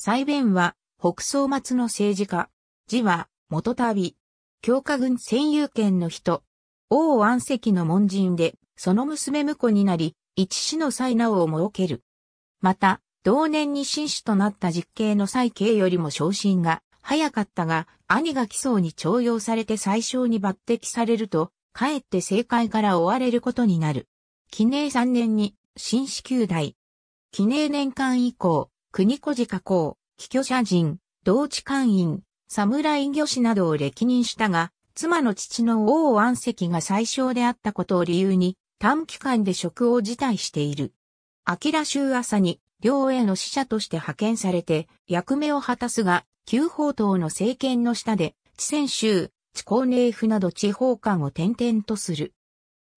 西弁は、北総末の政治家。字は、元旅。強化軍占有権の人。王安石の門人で、その娘婿になり、一子の才名を設ける。また、同年に新種となった実刑の再刑よりも昇進が早かったが、兄が起訴に徴用されて最小に抜擢されると、かえって政界から追われることになる。記念3年に、新子宮代。記念年間以降、国小寺加工、寄居者人、同地官員、侍御師などを歴任したが、妻の父の王安石が最小であったことを理由に、短期間で職を辞退している。明州朝に、両への使者として派遣されて、役目を果たすが、旧法党の政権の下で、地泉州、地高寧府など地方官を転々とする。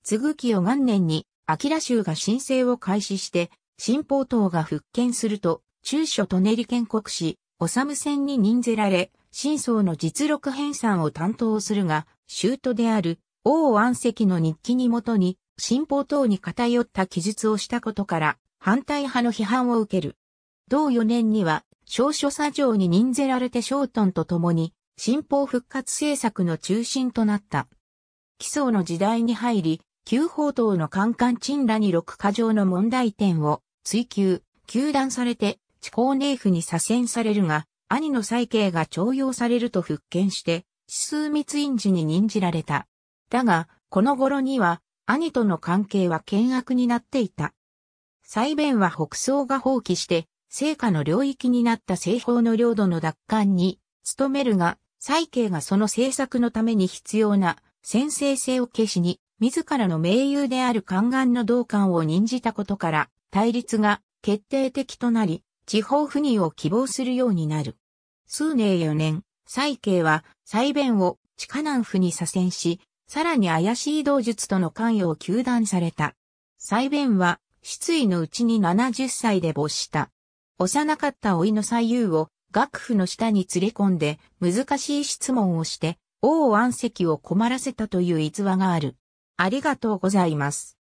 継ぐ清元年に、明州が申請を開始して、新法党が復権すると、中書舎練建国史、治戦に任ぜられ、真相の実録編纂を担当するが、州都である王安石の日記に基に、新法等に偏った記述をしたことから、反対派の批判を受ける。同4年には、小書作業に任ぜられて小頓と共に、新法復活政策の中心となった。基礎の時代に入り、旧法等のカンカンンらに六課上の問題点を追求、求断されて、地高寧夫に左遷されるが、兄の再慶が徴用されると復権して、指数密院寺に任じられた。だが、この頃には、兄との関係は険悪になっていた。再弁は北宋が放棄して、聖火の領域になった西方の領土の奪還に努めるが、再慶がその政策のために必要な先制性を消しに、自らの盟友である宦官の同官を任じたことから、対立が決定的となり、地方赴任を希望するようになる。数年4年、蔡慶は、蔡弁を地下南府に左遷し、さらに怪しい道術との関与を求断された。蔡弁は、失意のうちに70歳で没した。幼かった老いの蔡右を、学府の下に連れ込んで、難しい質問をして、王安石を困らせたという逸話がある。ありがとうございます。